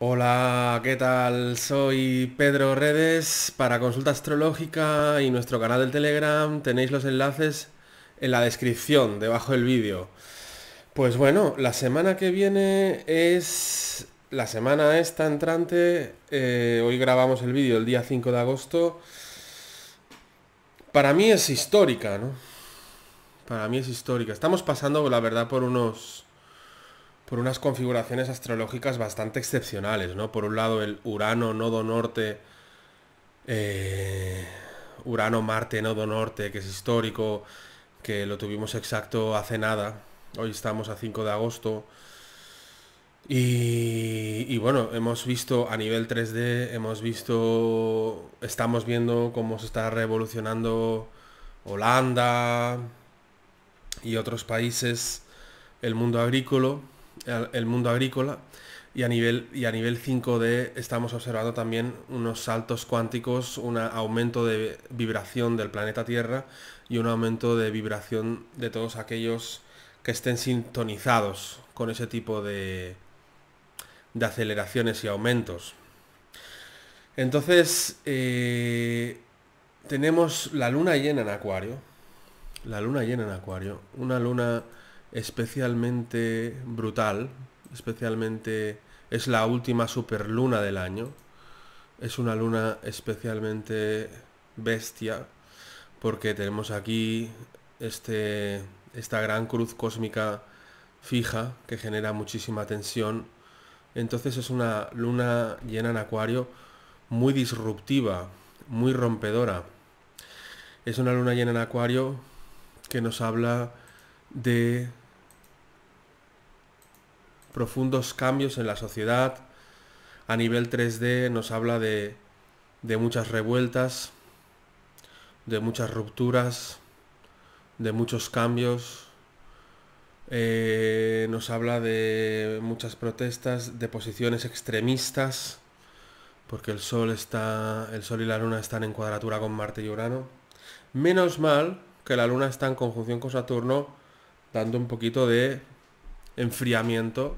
Hola, ¿qué tal? Soy Pedro Redes. Para consulta astrológica y nuestro canal del Telegram tenéis los enlaces en la descripción, debajo del vídeo. Pues bueno, la semana que viene es... La semana esta entrante, eh, hoy grabamos el vídeo el día 5 de agosto. Para mí es histórica, ¿no? Para mí es histórica. Estamos pasando, la verdad, por unos por unas configuraciones astrológicas bastante excepcionales, ¿no? Por un lado el Urano nodo norte, eh, Urano Marte nodo norte, que es histórico, que lo tuvimos exacto hace nada, hoy estamos a 5 de agosto, y, y, bueno, hemos visto a nivel 3D, hemos visto, estamos viendo cómo se está revolucionando Holanda y otros países, el mundo agrícola, el mundo agrícola y a nivel y a nivel 5D estamos observando también unos saltos cuánticos, un aumento de vibración del planeta Tierra y un aumento de vibración de todos aquellos que estén sintonizados con ese tipo de, de aceleraciones y aumentos. Entonces, eh, tenemos la luna llena en Acuario. La luna llena en Acuario. Una luna especialmente brutal, especialmente es la última superluna del año. Es una luna especialmente bestia porque tenemos aquí este esta gran cruz cósmica fija que genera muchísima tensión. Entonces es una luna llena en acuario muy disruptiva, muy rompedora. Es una luna llena en acuario que nos habla de profundos cambios en la sociedad. A nivel 3D nos habla de, de muchas revueltas, de muchas rupturas, de muchos cambios. Eh, nos habla de muchas protestas, de posiciones extremistas, porque el sol, está, el sol y la luna están en cuadratura con Marte y Urano. Menos mal que la luna está en conjunción con Saturno, dando un poquito de enfriamiento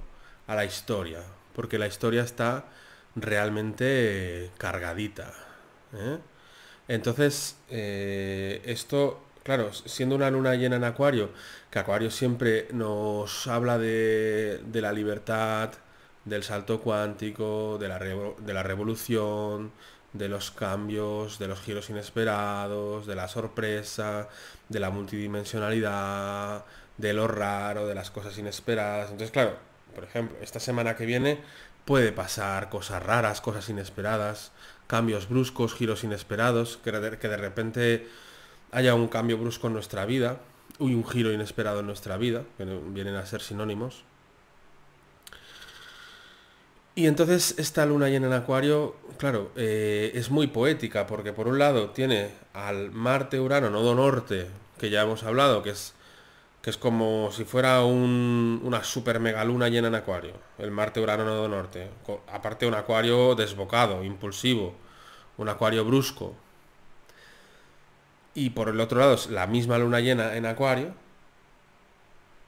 a la historia, porque la historia está realmente cargadita. ¿eh? Entonces, eh, esto, claro, siendo una luna llena en Acuario, que Acuario siempre nos habla de, de la libertad, del salto cuántico, de la, de la revolución, de los cambios, de los giros inesperados, de la sorpresa, de la multidimensionalidad, de lo raro, de las cosas inesperadas. Entonces, claro, por ejemplo, esta semana que viene puede pasar cosas raras, cosas inesperadas, cambios bruscos, giros inesperados, que de, que de repente haya un cambio brusco en nuestra vida y un giro inesperado en nuestra vida, que vienen a ser sinónimos. Y entonces esta luna llena en Acuario, claro, eh, es muy poética, porque por un lado tiene al Marte-Urano, nodo norte, que ya hemos hablado, que es que es como si fuera una super mega luna llena en acuario, el Marte Urano Nodo Norte. Aparte un acuario desbocado, impulsivo, un acuario brusco. Y por el otro lado es la misma luna llena en acuario,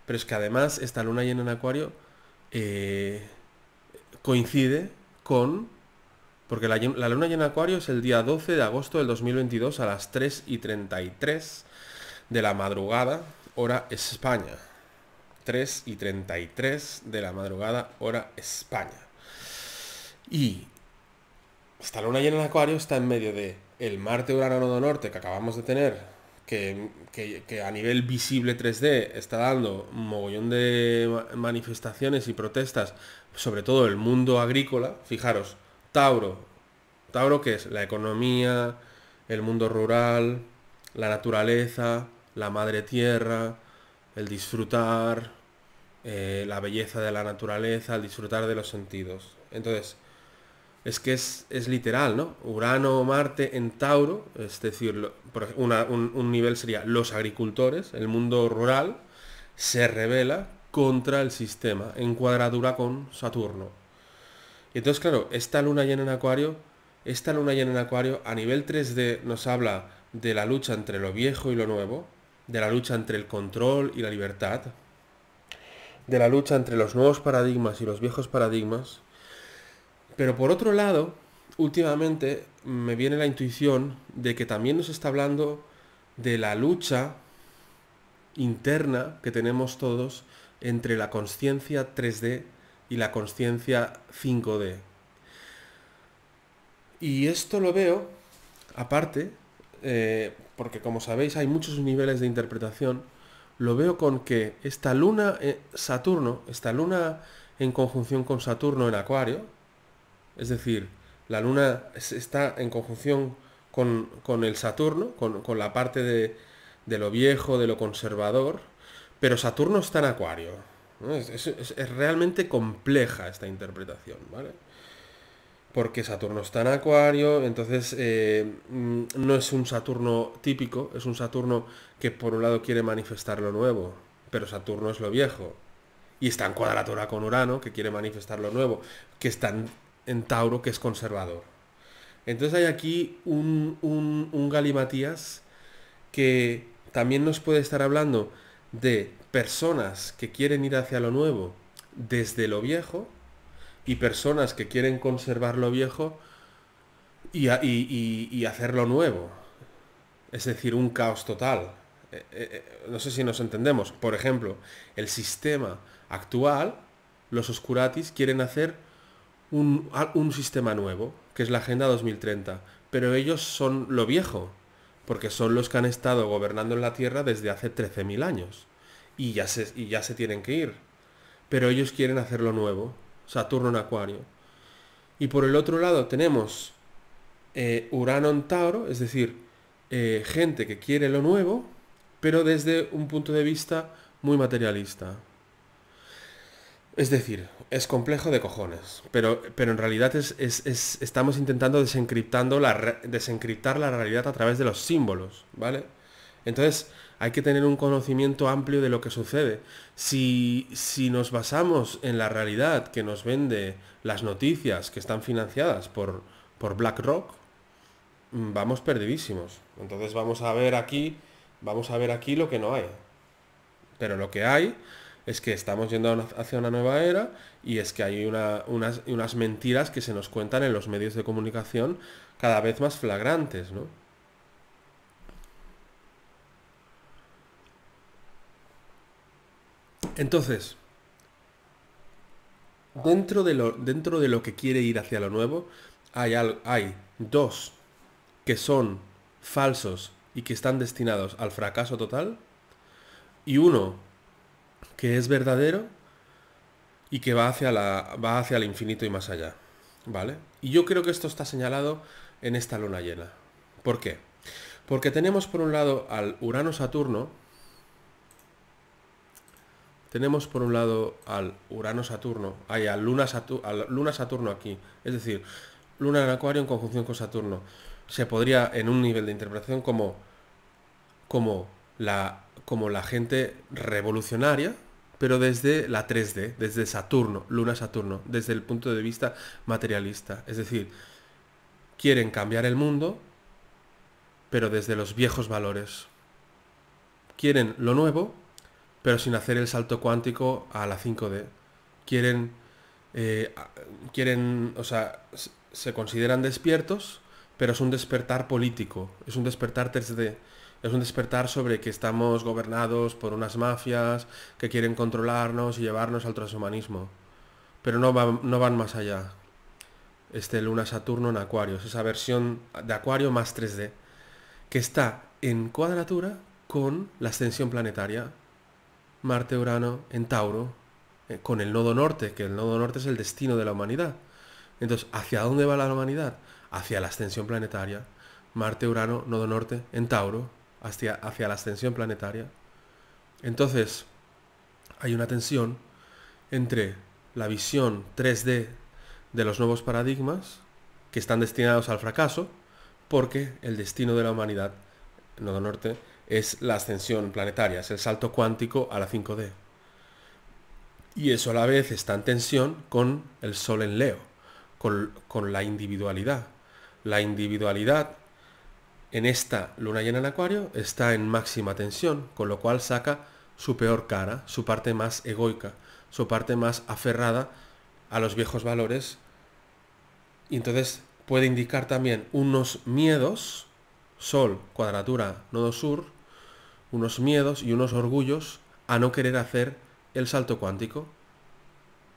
pero es que además esta luna llena en acuario eh, coincide con... Porque la, la luna llena en acuario es el día 12 de agosto del 2022 a las 3 y 33 de la madrugada hora España. 3 y 33 de la madrugada, hora España. Y esta luna llena en acuario, está en medio de el Marte Urano Nodo Norte que acabamos de tener, que, que, a nivel visible 3D está dando un mogollón de manifestaciones y protestas, sobre todo el mundo agrícola. Fijaros, Tauro. Tauro que es la economía, el mundo rural, la naturaleza, la madre tierra, el disfrutar, eh, la belleza de la naturaleza, el disfrutar de los sentidos. Entonces, es que es, literal, ¿no? Urano, Marte en Tauro, es decir, un, nivel sería los agricultores, el mundo rural, se revela contra el sistema, en cuadradura con Saturno. Y entonces, claro, esta luna llena en Acuario, esta luna llena en Acuario a nivel 3D nos habla de la lucha entre lo viejo y lo nuevo, de la lucha entre el control y la libertad, de la lucha entre los nuevos paradigmas y los viejos paradigmas. Pero por otro lado, últimamente me viene la intuición de que también nos está hablando de la lucha interna que tenemos todos entre la conciencia 3D y la conciencia 5D. Y esto lo veo, aparte, eh, porque como sabéis hay muchos niveles de interpretación, lo veo con que esta luna, eh, Saturno, esta luna en conjunción con Saturno en Acuario, es decir, la luna está en conjunción con, el Saturno, con, la parte de, de, lo viejo, de lo conservador, pero Saturno está en Acuario. Es, es, realmente compleja esta interpretación, ¿vale? porque Saturno está en Acuario, entonces eh, mm, no es un Saturno típico, es un Saturno que por un lado quiere manifestar lo nuevo, pero Saturno es lo viejo. Y está en cuadratura con Urano, que quiere manifestar lo nuevo, que está en, Tauro, que es conservador. Entonces hay aquí un, un, un galimatías que también nos puede estar hablando de personas que quieren ir hacia lo nuevo desde lo viejo, y personas que quieren conservar lo viejo y, y, hacerlo nuevo. Es decir, un caos total. Eh, eh, eh, no sé si nos entendemos. Por ejemplo, el sistema actual, los oscuratis quieren hacer un, sistema nuevo, que es la Agenda 2030. Pero ellos son lo viejo, porque son los que han estado gobernando en la Tierra desde hace 13.000 años. Y ya, se, y ya se tienen que ir. Pero ellos quieren hacer lo nuevo. Saturno en Acuario. Y por el otro lado tenemos eh, Urano en Tauro, es decir, eh, gente que quiere lo nuevo, pero desde un punto de vista muy materialista. Es decir, es complejo de cojones, pero, pero en realidad estamos intentando la, desencriptar la realidad a través de los símbolos, ¿vale? Entonces, hay que tener un conocimiento amplio de lo que sucede. Si, si nos basamos en la realidad que nos vende las noticias que están financiadas por, por BlackRock, mm, vamos perdidísimos. Entonces vamos a ver aquí, vamos a ver aquí lo que no hay. Pero lo que hay es que estamos yendo hacia una nueva era y es que hay unas, unas mentiras que se nos cuentan en los medios de comunicación cada vez más flagrantes, ¿no? Entonces, dentro de lo, dentro de lo que quiere ir hacia lo nuevo, hay, hay dos que son falsos y que están destinados al fracaso total, y uno que es verdadero y que va hacia, la, va hacia el infinito y más allá. ¿Vale? Y yo creo que esto está señalado en esta luna llena. ¿Por qué? Porque tenemos por un lado al Urano-Saturno, tenemos por un lado al Urano-Saturno, hay al Luna-Saturno Luna -Saturno aquí, es decir, Luna en Acuario en conjunción con Saturno. Se podría, en un nivel de interpretación, como, como, la, como la gente revolucionaria, pero desde la 3D, desde Saturno, Luna-Saturno, desde el punto de vista materialista. Es decir, quieren cambiar el mundo, pero desde los viejos valores. Quieren lo nuevo, pero sin hacer el salto cuántico a la 5D. Quieren, eh, quieren, o sea, se consideran despiertos, pero es un despertar político, es un despertar 3D, es un despertar sobre que estamos gobernados por unas mafias que quieren controlarnos y llevarnos al transhumanismo. Pero no, no van más allá. Este Luna Saturno en Acuario, esa versión de Acuario más 3D, que está en cuadratura con la ascensión planetaria Marte, Urano en Tauro, eh, con el nodo norte, que el nodo norte es el destino de la humanidad. Entonces, ¿hacia dónde va la humanidad? Hacia la ascensión planetaria. Marte, Urano, nodo norte en Tauro, hacia, hacia la ascensión planetaria. Entonces, hay una tensión entre la visión 3D de los nuevos paradigmas, que están destinados al fracaso, porque el destino de la humanidad, nodo norte, es la ascensión planetaria, es el salto cuántico a la 5D. Y eso a la vez está en tensión con el Sol en Leo, con, la individualidad. La individualidad en esta luna llena en Acuario está en máxima tensión, con lo cual saca su peor cara, su parte más egoica, su parte más aferrada a los viejos valores. Y entonces puede indicar también unos miedos, Sol, cuadratura, nodo sur, unos miedos y unos orgullos a no querer hacer el salto cuántico.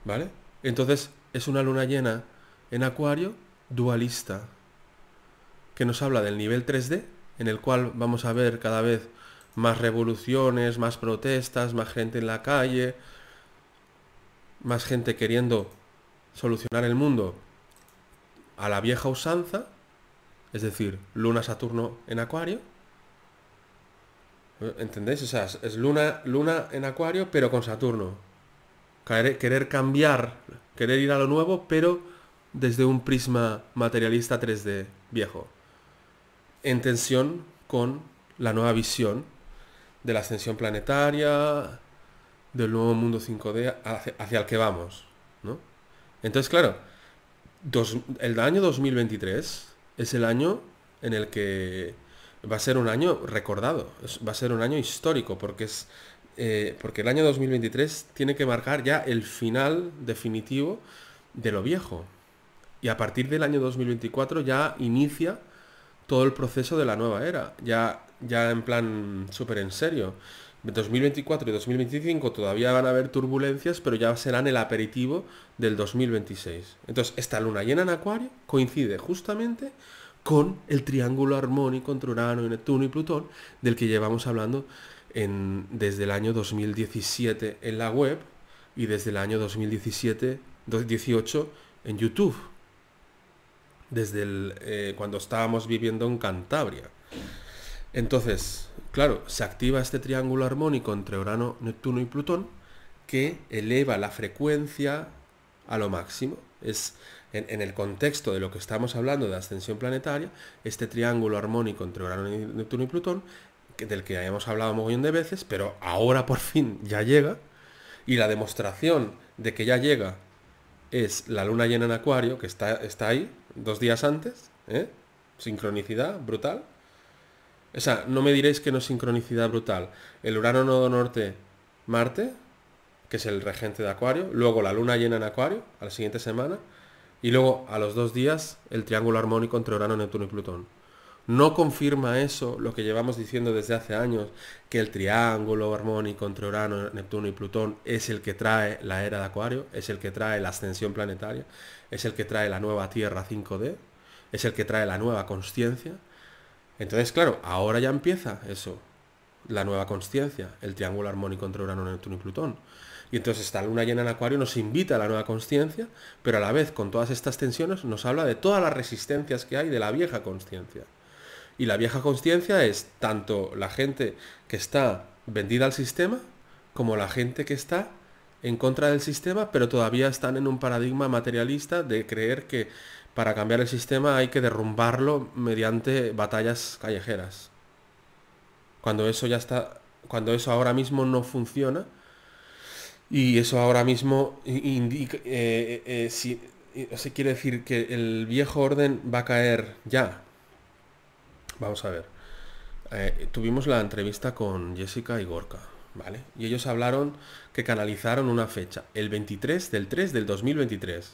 ¿Vale? Entonces es una luna llena en acuario dualista, que nos habla del nivel 3D, en el cual vamos a ver cada vez más revoluciones, más protestas, más gente en la calle, más gente queriendo solucionar el mundo a la vieja usanza, es decir, luna Saturno en acuario, ¿Entendéis? O sea, es luna, luna en acuario, pero con Saturno. Querer, cambiar, querer ir a lo nuevo, pero desde un prisma materialista 3D viejo. En tensión con la nueva visión de la ascensión planetaria, del nuevo mundo 5D hacia, el que vamos. ¿no? Entonces, claro, el año 2023 es el año en el que va a ser un año recordado, va a ser un año histórico, porque es eh, porque el año 2023 tiene que marcar ya el final definitivo de lo viejo. Y a partir del año 2024 ya inicia todo el proceso de la nueva era, ya, ya en plan súper en serio. 2024 y 2025 todavía van a haber turbulencias, pero ya serán el aperitivo del 2026. Entonces, esta luna llena en Acuario coincide justamente con el triángulo armónico entre Urano, Neptuno y Plutón, del que llevamos hablando desde el año 2017 en la web y desde el año 2017, 2018 en YouTube, desde eh, cuando estábamos viviendo en Cantabria. Entonces, claro, se activa este triángulo armónico entre Urano, Neptuno y Plutón que eleva la frecuencia a lo máximo. Es en, el contexto de lo que estamos hablando de ascensión planetaria, este triángulo armónico entre Urano, Neptuno y Plutón, del que habíamos hablado un mogollón de veces, pero ahora por fin ya llega, y la demostración de que ya llega es la luna llena en acuario, que está, está ahí dos días antes, ¿eh? sincronicidad brutal. O sea, no me diréis que no es sincronicidad brutal. El Urano Nodo Norte Marte, que es el regente de Acuario, luego la luna llena en Acuario, a la siguiente semana, y luego, a los dos días, el triángulo armónico entre Urano, Neptuno y Plutón. ¿No confirma eso lo que llevamos diciendo desde hace años, que el triángulo armónico entre Urano, Neptuno y Plutón es el que trae la era de Acuario, es el que trae la ascensión planetaria, es el que trae la nueva Tierra 5D, es el que trae la nueva conciencia? Entonces, claro, ahora ya empieza eso, la nueva conciencia, el triángulo armónico entre Urano, Neptuno y Plutón. Y entonces esta luna llena en Acuario nos invita a la nueva conciencia, pero a la vez con todas estas tensiones nos habla de todas las resistencias que hay de la vieja conciencia. Y la vieja conciencia es tanto la gente que está vendida al sistema como la gente que está en contra del sistema, pero todavía están en un paradigma materialista de creer que para cambiar el sistema hay que derrumbarlo mediante batallas callejeras. Cuando eso ya está, cuando eso ahora mismo no funciona, y eso ahora mismo indica, eh, eh, eh, si, quiere decir que el viejo orden va a caer ya. Vamos a ver. tuvimos la entrevista con Jessica y Gorka, ¿vale? Y ellos hablaron que canalizaron una fecha, el 23 del 3 del 2023.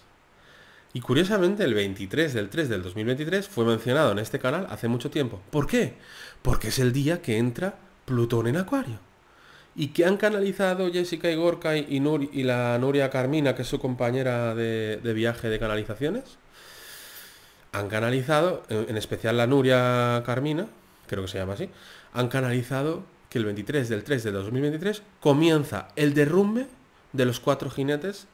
Y curiosamente el 23 del 3 del 2023 fue mencionado en este canal hace mucho tiempo. ¿Por qué? Porque es el día que entra Plutón en Acuario y que han canalizado Jessica y Gorka y, y la Nuria Carmina, que es su compañera de, viaje de canalizaciones, han canalizado, en especial la Nuria Carmina, creo que se llama así, han canalizado que el 23 del 3 de 2023 comienza el derrumbe de los cuatro jinetes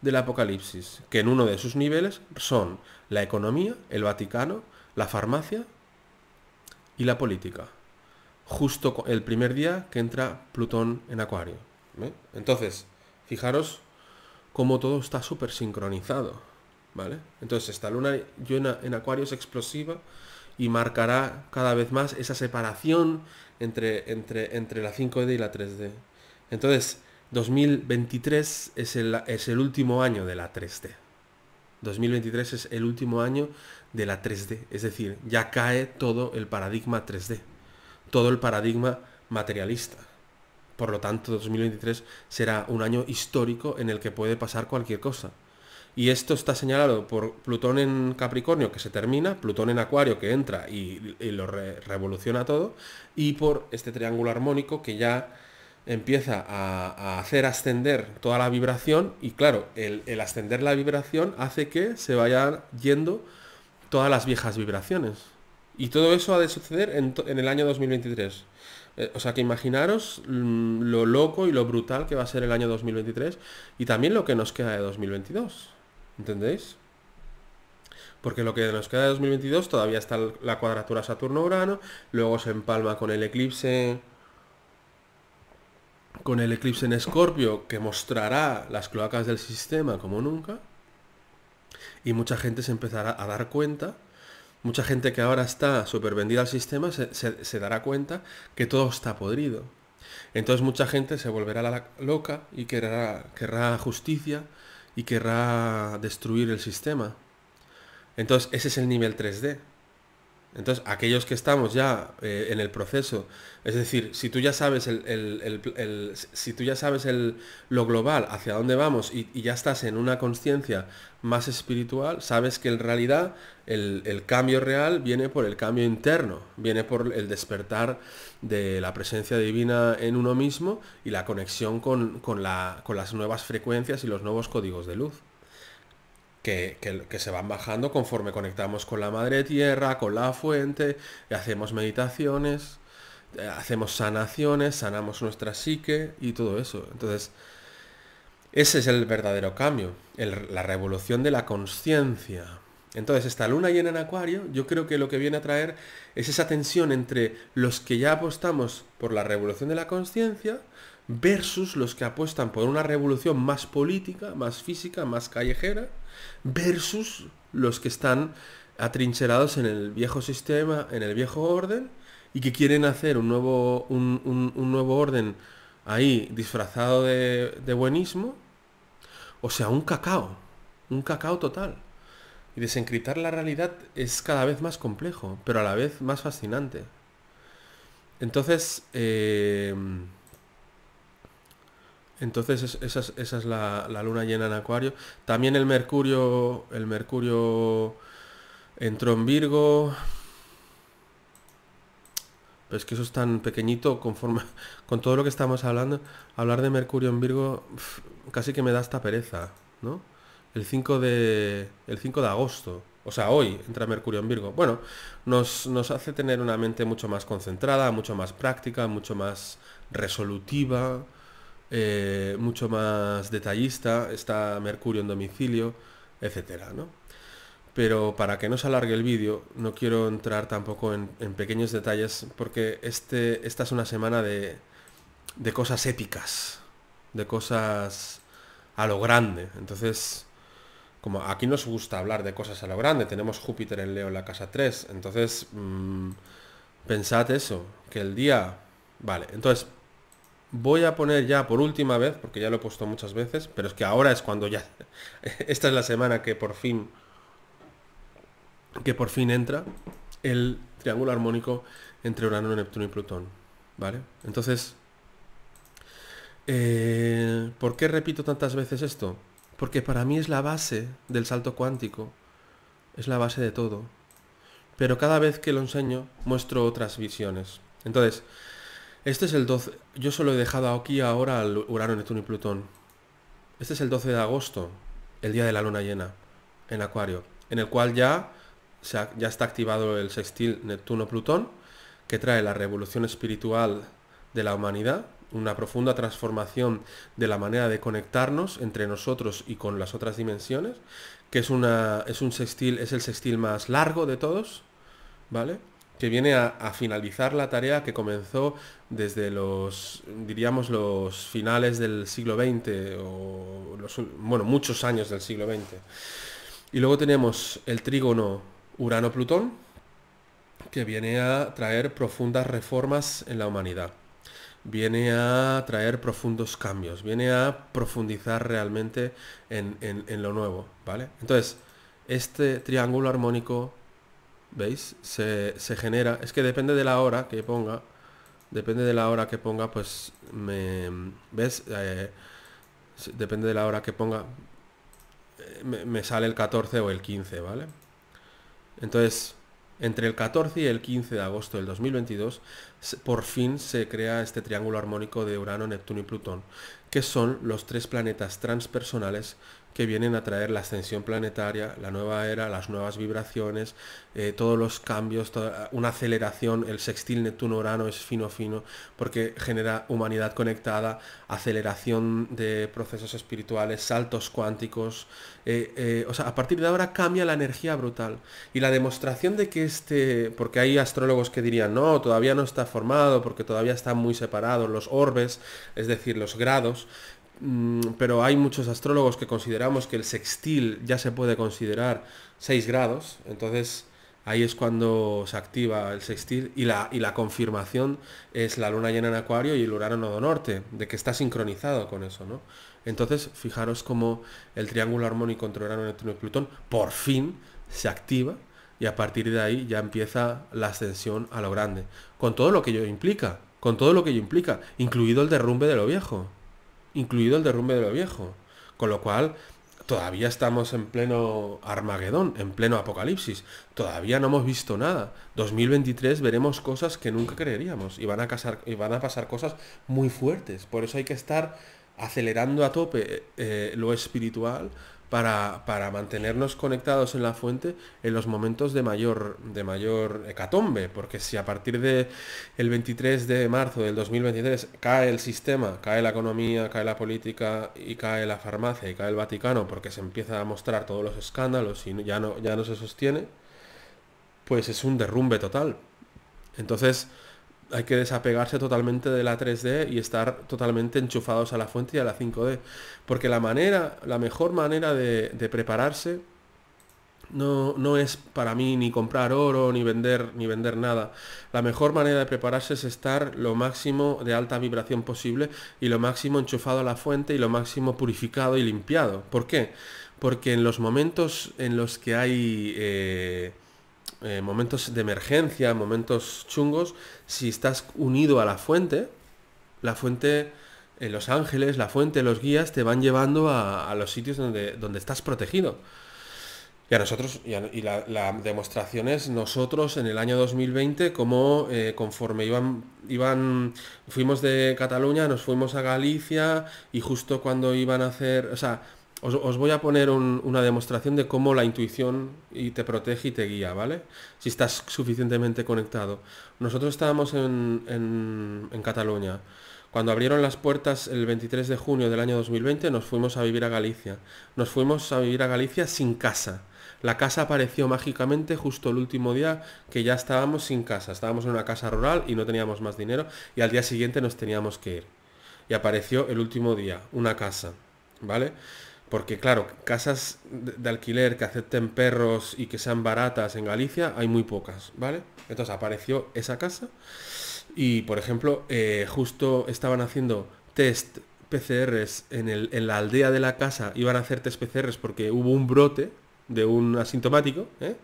del apocalipsis, que en uno de sus niveles son la economía, el Vaticano, la farmacia y la política justo el primer día que entra Plutón en Acuario. ¿eh? Entonces, fijaros cómo todo está súper sincronizado. ¿vale? Entonces, esta luna llena en Acuario es explosiva y marcará cada vez más esa separación entre, entre, entre la 5D y la 3D. Entonces, 2023 es es el último año de la 3D. 2023 es el último año de la 3D, es decir, ya cae todo el paradigma 3D todo el paradigma materialista. Por lo tanto, 2023 será un año histórico en el que puede pasar cualquier cosa. Y esto está señalado por Plutón en Capricornio, que se termina, Plutón en Acuario, que entra y, lo revoluciona todo, y por este triángulo armónico que ya empieza a, hacer ascender toda la vibración, y claro, el, el ascender la vibración hace que se vayan yendo todas las viejas vibraciones. Y todo eso ha de suceder en, el año 2023. Eh, o sea que imaginaros mm, lo loco y lo brutal que va a ser el año 2023 y también lo que nos queda de 2022. ¿Entendéis? Porque lo que nos queda de 2022 todavía está la cuadratura Saturno-Urano, luego se empalma con el eclipse con el eclipse en Escorpio que mostrará las cloacas del sistema como nunca y mucha gente se empezará a dar cuenta mucha gente que ahora está supervendida al sistema se, dará cuenta que todo está podrido. Entonces mucha gente se volverá loca y querrá justicia y querrá destruir el sistema. Entonces ese es el nivel 3D. Entonces, aquellos que estamos ya eh, en el proceso, es decir, si tú ya sabes si tú ya sabes lo global, hacia dónde vamos, y, ya estás en una conciencia más espiritual, sabes que en realidad el, cambio real viene por el cambio interno, viene por el despertar de la presencia divina en uno mismo y la conexión con las nuevas frecuencias y los nuevos códigos de luz que, se van bajando conforme conectamos con la madre tierra, con la fuente, hacemos meditaciones, eh, hacemos sanaciones, sanamos nuestra psique y todo eso. Entonces, ese es el verdadero cambio, la revolución de la conciencia. Entonces, esta luna llena en Acuario, yo creo que lo que viene a traer es esa tensión entre los que ya apostamos por la revolución de la conciencia versus los que apuestan por una revolución más política, más física, más callejera, versus los que están atrincherados en el viejo sistema, en el viejo orden, y que quieren hacer un nuevo, un, nuevo orden ahí disfrazado de, buenismo, o sea, un cacao, un cacao total. Y desencriptar la realidad es cada vez más complejo, pero a la vez más fascinante. Entonces, eh, entonces esa es, la, luna llena en Acuario. También el Mercurio, el Mercurio entró en Virgo. Pero es que eso es tan pequeñito conforme con todo lo que estamos hablando. Hablar de Mercurio en Virgo casi que me da esta pereza, ¿no? El 5 de, el de agosto. O sea, hoy entra Mercurio en Virgo. Bueno, nos, nos hace tener una mente mucho más concentrada, mucho más práctica, mucho más resolutiva eh, mucho más detallista, está Mercurio en domicilio, etcétera, ¿no? Pero para que no se alargue el vídeo, no quiero entrar tampoco en, pequeños detalles porque este, esta es una semana de, cosas épicas, de cosas a lo grande. Entonces, como aquí nos gusta hablar de cosas a lo grande, tenemos Júpiter en Leo en la casa 3, entonces mm, pensad eso, que el día... Vale, entonces voy a poner ya por última vez, porque ya lo he puesto muchas veces, pero es que ahora es cuando ya... Esta es la semana que por fin... Que por fin entra el triángulo armónico entre Urano, Neptuno y Plutón. ¿Vale? Entonces... Eh, ¿Por qué repito tantas veces esto? Porque para mí es la base del salto cuántico. Es la base de todo. Pero cada vez que lo enseño, muestro otras visiones. Entonces, este es el 12. Yo solo he dejado aquí ahora al Urano, Neptuno y Plutón. Este es el 12 de agosto, el día de la luna llena, en Acuario, en el cual ya, ya está activado el sextil Neptuno-Plutón, que trae la revolución espiritual de la humanidad, una profunda transformación de la manera de conectarnos entre nosotros y con las otras dimensiones, que es, una, es, un sextil, es el sextil más largo de todos, ¿vale? que viene a, finalizar la tarea que comenzó desde los, diríamos, los finales del siglo XX, o los, bueno, muchos años del siglo XX. Y luego tenemos el trígono Urano-Plutón, que viene a traer profundas reformas en la humanidad. Viene a traer profundos cambios, viene a profundizar realmente en, en lo nuevo, ¿vale? Entonces, este triángulo armónico ¿Veis? Se, genera. Es que depende de la hora que ponga. Depende de la hora que ponga, pues me. ¿Ves? Eh, depende de la hora que ponga. Eh, me, me, sale el 14 o el 15, ¿vale? Entonces, entre el 14 y el 15 de agosto del 2022, por fin se crea este triángulo armónico de Urano, Neptuno y Plutón, que son los tres planetas transpersonales que vienen a traer la ascensión planetaria, la nueva era, las nuevas vibraciones, eh, todos los cambios, una aceleración, el sextil Neptuno-Urano es fino fino, porque genera humanidad conectada, aceleración de procesos espirituales, saltos cuánticos, eh, eh, o sea, a partir de ahora cambia la energía brutal. Y la demostración de que este, porque hay astrólogos que dirían, no, todavía no está formado, porque todavía están muy separados los orbes, es decir, los grados, Mm, pero hay muchos astrólogos que consideramos que el sextil ya se puede considerar 6 grados, entonces ahí es cuando se activa el sextil y la, y la confirmación es la luna llena en acuario y el urano nodo norte, de que está sincronizado con eso, ¿no? Entonces, fijaros como el triángulo armónico entre Urano, Neptuno y Plutón por fin se activa y a partir de ahí ya empieza la ascensión a lo grande, con todo lo que ello implica, con todo lo que ello implica, incluido el derrumbe de lo viejo incluido el derrumbe de lo viejo. Con lo cual, todavía estamos en pleno Armagedón, en pleno apocalipsis. Todavía no hemos visto nada. 2023 veremos cosas que nunca creeríamos y van a, pasar cosas muy fuertes. Por eso hay que estar acelerando a tope eh, eh, lo espiritual para, mantenernos conectados en la fuente en los momentos de mayor, de mayor hecatombe, porque si a partir del el 23 de marzo del 2023 cae el sistema, cae la economía, cae la política y cae la farmacia y cae el Vaticano, porque se empieza a mostrar todos los escándalos y ya no, ya no se sostiene, pues es un derrumbe total. Entonces, hay que desapegarse totalmente de la 3D y estar totalmente enchufados a la fuente y a la 5D. Porque la manera, la mejor manera de, prepararse no, es para mí ni comprar oro, ni vender, ni vender nada. La mejor manera de prepararse es estar lo máximo de alta vibración posible y lo máximo enchufado a la fuente y lo máximo purificado y limpiado. ¿Por qué? Porque en los momentos en los que hay. Eh, eh, momentos de emergencia, momentos chungos, si estás unido a la fuente, la fuente, eh, los ángeles, la fuente, los guías te van llevando a, los sitios donde, donde estás protegido. Y a nosotros, y, la, demostración es nosotros en el año 2020, como eh, conforme iban, iban, fuimos de Cataluña, nos fuimos a Galicia y justo cuando iban a hacer, o sea, os, voy a poner una demostración de cómo la intuición y te protege y te guía, ¿vale? Si estás suficientemente conectado. Nosotros estábamos en, en, Cataluña. Cuando abrieron las puertas el 23 de junio del año 2020 nos fuimos a vivir a Galicia. Nos fuimos a vivir a Galicia sin casa. La casa apareció mágicamente justo el último día que ya estábamos sin casa. Estábamos en una casa rural y no teníamos más dinero y al día siguiente nos teníamos que ir. Y apareció el último día, una casa. ¿Vale? Porque claro, casas de alquiler que acepten perros y que sean baratas en Galicia hay muy pocas, ¿vale? Entonces apareció esa casa y, por ejemplo, eh, justo estaban haciendo test PCRs en, la aldea de la casa, iban a hacer test PCRs porque hubo un brote de un asintomático, ¿eh?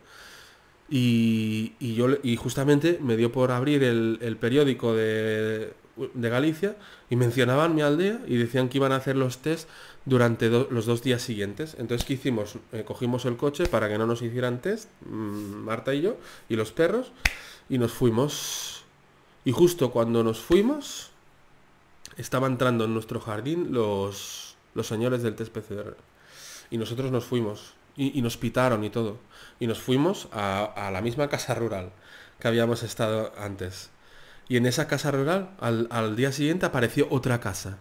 y, yo, justamente me dio por abrir el, periódico de, de Galicia y mencionaban mi aldea y decían que iban a hacer los test durante los dos días siguientes. Entonces, ¿qué hicimos? Eh, cogimos el coche para que no nos hicieran test, mm, Marta y yo, y los perros, y nos fuimos. Y justo cuando nos fuimos, estaba entrando en nuestro jardín los, señores del test PCR. Y nosotros nos fuimos, y, nos pitaron y todo. Y nos fuimos a, la misma casa rural que habíamos estado antes. Y en esa casa rural, al, al día siguiente, apareció otra casa.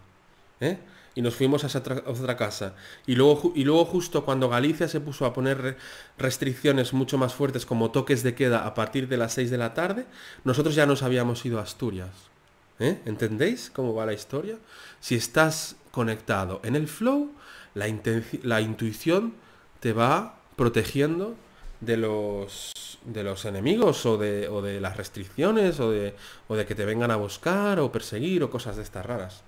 ¿eh? y nos fuimos a esa otra casa. Y luego, y luego justo cuando Galicia se puso a poner restricciones mucho más fuertes como toques de queda a partir de las 6 de la tarde, nosotros ya nos habíamos ido a Asturias. ¿Eh? ¿Entendéis cómo va la historia? Si estás conectado en el flow, la, la intuición te va protegiendo de los, de los enemigos o de, o de las restricciones o de, o de que te vengan a buscar o perseguir o cosas de estas raras.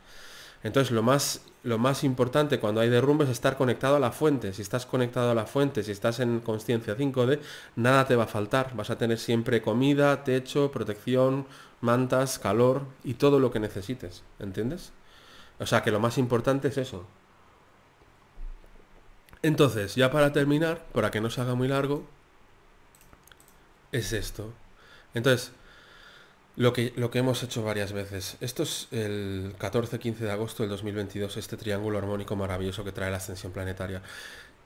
Entonces lo más, lo más importante cuando hay derrumbes es estar conectado a la fuente. Si estás conectado a la fuente, si estás en conciencia 5D, nada te va a faltar. Vas a tener siempre comida, techo, protección, mantas, calor y todo lo que necesites. ¿Entiendes? O sea que lo más importante es eso. Entonces, ya para terminar, para que no se haga muy largo, es esto. Entonces, lo que, hemos hecho varias veces. Esto es el 14-15 de agosto del 2022, este triángulo armónico maravilloso que trae la ascensión planetaria.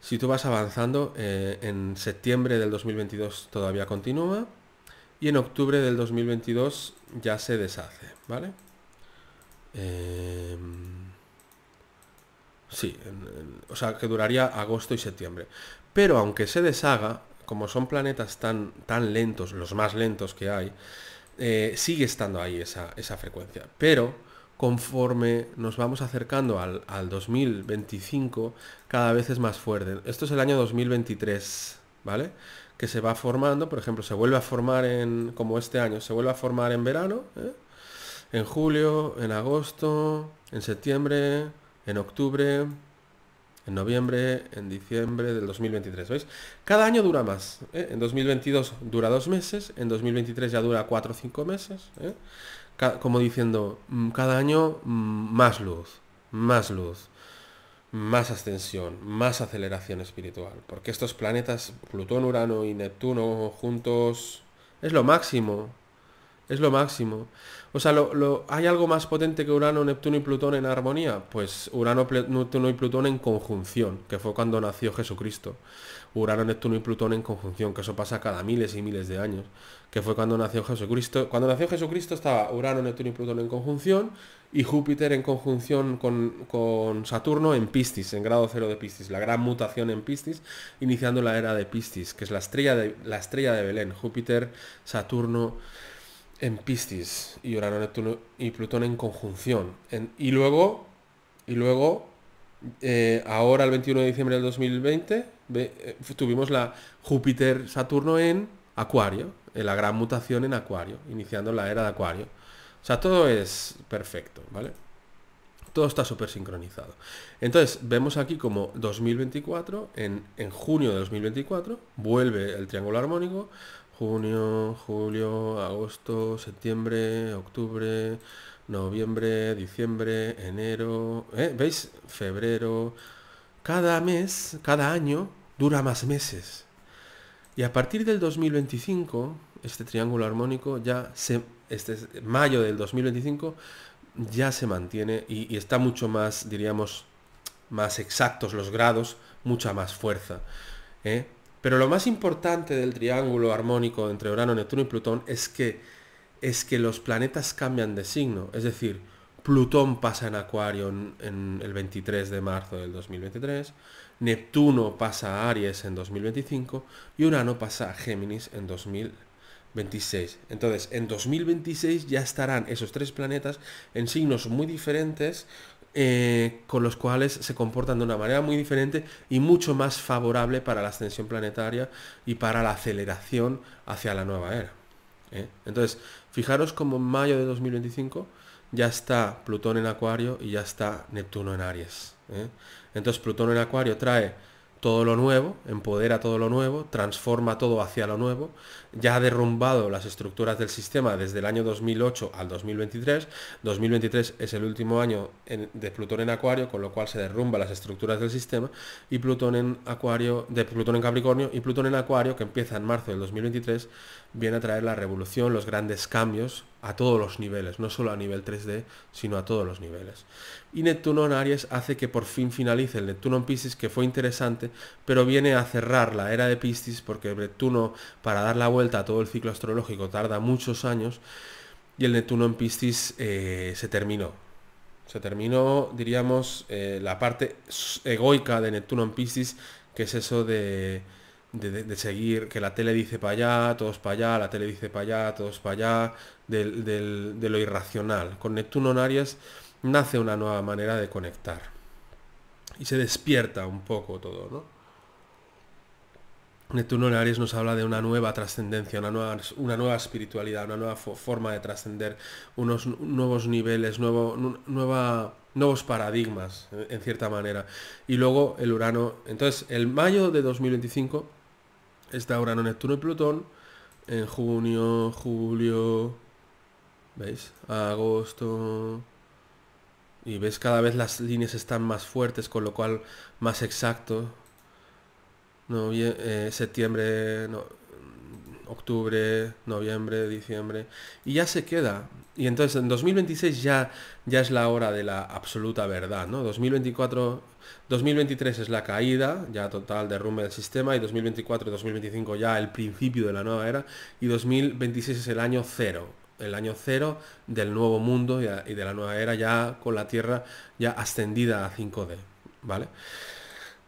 Si tú vas avanzando, eh, en septiembre del 2022 todavía continúa y en octubre del 2022 ya se deshace, ¿vale? Em, sí, o sea que duraría agosto y septiembre. Pero aunque se deshaga, como son planetas tan, tan lentos, los más lentos que hay, eh, sigue estando ahí esa, frecuencia. Pero conforme nos vamos acercando al, 2025, cada vez es más fuerte. Esto es el año 2023, ¿vale? que se va formando, por ejemplo, se vuelve a formar en, como este año, se vuelve a formar en verano, ¿eh? en julio, en agosto, en septiembre, en octubre, en noviembre, en diciembre del 2023, ¿veis? Cada año dura más. ¿eh? En 2022 dura dos meses, en 2023 ya dura cuatro o cinco meses. ¿eh? Como diciendo, mm, cada año mm, más luz, más luz, más ascensión, más aceleración espiritual. Porque estos planetas, Plutón, Urano y Neptuno juntos, es lo máximo. Es lo máximo. O sea, lo, ¿hay algo más potente que Urano, Neptuno y Plutón en armonía? Pues Urano, Neptuno y Plutón en conjunción, que fue cuando nació Jesucristo. Urano, Neptuno y Plutón en conjunción, que eso pasa cada miles y miles de años, que fue cuando nació Jesucristo. Cuando nació Jesucristo estaba Urano, Neptuno y Plutón en conjunción y Júpiter en conjunción con, Saturno en Piscis, en grado cero de Piscis, la gran mutación en Piscis, iniciando la era de Piscis, que es la estrella de, la estrella de Belén, Júpiter, Saturno en Piscis y Urano Neptuno y Plutón en conjunción. En, y luego, y luego eh, ahora el 21 de diciembre del 2020 eh, tuvimos la Júpiter-Saturno en Acuario, en la gran mutación en Acuario, iniciando la era de Acuario. O sea, todo es perfecto, ¿vale? Todo está súper sincronizado. Entonces, vemos aquí como 2024, en, en junio de 2024, vuelve el triángulo armónico, junio, julio, agosto, septiembre, octubre, noviembre, diciembre, enero, ¿eh? ¿veis? Febrero. Cada mes, cada año, dura más meses. Y a partir del 2025, este triángulo armónico ya se... Este mayo del 2025 ya se mantiene y, está mucho más, diríamos, más exactos los grados, mucha más fuerza. ¿eh? Pero lo más importante del triángulo armónico entre Urano, Neptuno y Plutón es que, es que los planetas cambian de signo. Es decir, Plutón pasa en Acuario en, el 23 de marzo del 2023, Neptuno pasa a Aries en 2025 y Urano pasa a Géminis en 2026. Entonces, en 2026 ya estarán esos tres planetas en signos muy diferentes eh, con los cuales se comportan de una manera muy diferente y mucho más favorable para la ascensión planetaria y para la aceleración hacia la nueva era. ¿eh? Entonces, fijaros como en mayo de 2025 ya está Plutón en Acuario y ya está Neptuno en Aries. ¿eh? Entonces, Plutón en Acuario trae todo lo nuevo, empodera todo lo nuevo, transforma todo hacia lo nuevo, ya ha derrumbado las estructuras del sistema desde el año 2008 al 2023, 2023 es el último año de Plutón en Acuario, con lo cual se derrumba las estructuras del sistema, y Plutón en Acuario, de Plutón en Capricornio y Plutón en Acuario, que empieza en marzo del 2023, viene a traer la revolución, los grandes cambios a todos los niveles, no solo a nivel 3D, sino a todos los niveles. Y Neptuno en Aries hace que por fin finalice el Neptuno en Pisces, que fue interesante, pero viene a cerrar la era de Pisces, porque Neptuno, para dar la vuelta a todo el ciclo astrológico, tarda muchos años, y el Neptuno en Pisces eh, se terminó. Se terminó, diríamos, eh, la parte egoica de Neptuno en Pisces, que es eso de de, seguir, que la tele dice para allá, todos para allá, la tele dice para allá, todos para allá, de lo irracional. Con Neptuno en Aries nace una nueva manera de conectar. Y se despierta un poco todo, ¿no? Neptuno en Aries nos habla de una nueva trascendencia, una nueva, una nueva espiritualidad, una nueva forma de trascender, unos nuevos niveles, nueva nuevos paradigmas, en cierta manera. Y luego el Urano. Entonces, el mayo de 2025 está no Neptuno y Plutón en junio, julio, ¿veis? Agosto. Y ves cada vez las líneas están más fuertes, con lo cual más exacto. Eh, no, septiembre, octubre, noviembre, diciembre. Y ya se queda. Y entonces en 2026 ya, ya es la hora de la absoluta verdad, ¿no? 2024, 2023 es la caída, ya total derrumbe del sistema, y 2024 y 2025 ya el principio de la nueva era, y 2026 es el año cero, el año cero del nuevo mundo y de la nueva era ya con la Tierra ya ascendida a 5D, ¿vale?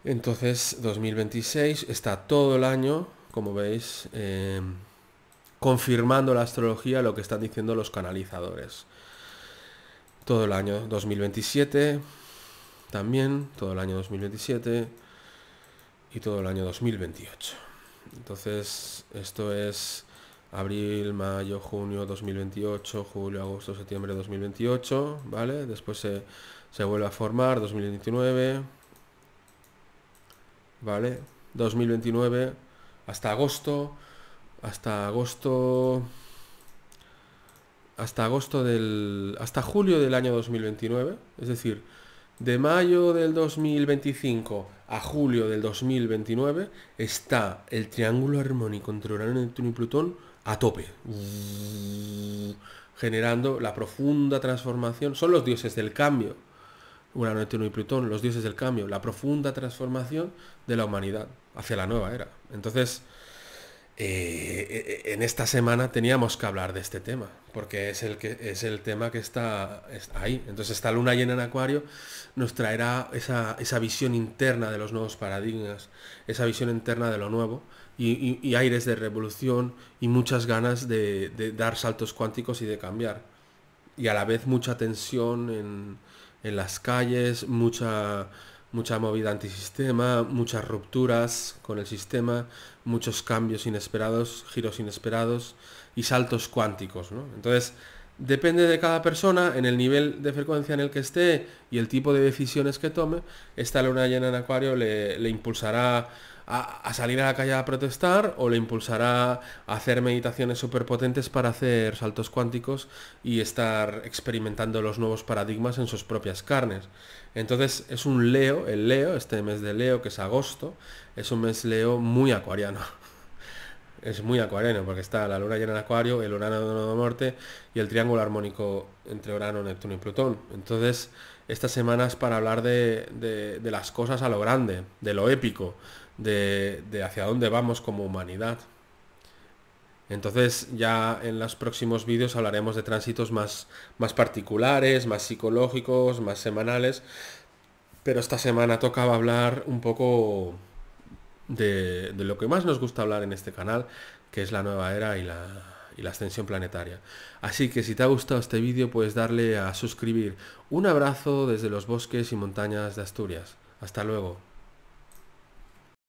Entonces 2026 está todo el año, como veis, eh, confirmando la astrología lo que están diciendo los canalizadores. Todo el año 2027, también todo el año 2027 y todo el año 2028. Entonces, esto es abril, mayo, junio 2028, julio, agosto, septiembre 2028, ¿vale? Después se, se vuelve a formar 2029, ¿vale? 2029 hasta agosto, hasta agosto hasta agosto del hasta julio del año 2029, es decir, de mayo del 2025 a julio del 2029 está el triángulo armónico entre Urano, Neptuno y Plutón a tope, generando la profunda transformación, son los dioses del cambio. Urano, Neptuno y Plutón, los dioses del cambio, la profunda transformación de la humanidad hacia la nueva era. Entonces, eh, en esta semana teníamos que hablar de este tema, porque es el, que, es el tema que está, ahí. Entonces esta luna llena en acuario nos traerá esa, visión interna de los nuevos paradigmas, esa visión interna de lo nuevo, y, aires de revolución y muchas ganas de, dar saltos cuánticos y de cambiar. Y a la vez mucha tensión en, en las calles, mucha mucha movida antisistema, muchas rupturas con el sistema, muchos cambios inesperados, giros inesperados y saltos cuánticos, ¿no? Entonces, Depende de cada persona, en el nivel de frecuencia en el que esté y el tipo de decisiones que tome, esta luna llena en acuario le, impulsará a, a, salir a la calle a protestar o le impulsará a hacer meditaciones superpotentes para hacer saltos cuánticos y estar experimentando los nuevos paradigmas en sus propias carnes. Entonces es un Leo, el Leo, este mes de Leo que es agosto, es un mes Leo muy acuariano es muy acuareno, porque está la luna llena en acuario, el Urano de Nodo Norte y el triángulo armónico entre Urano, Neptuno y Plutón. Entonces, esta semana es para hablar de, de, las cosas a lo grande, de lo épico, de, de hacia dónde vamos como humanidad. Entonces ya en los próximos vídeos hablaremos de tránsitos más, más particulares, más psicológicos, más semanales, pero esta semana tocaba hablar un poco de, lo que más nos gusta hablar en este canal, que es la nueva era y la, y la ascensión planetaria. Así que si te ha gustado este vídeo, puedes darle a suscribir. Un abrazo desde los bosques y montañas de Asturias. Hasta luego.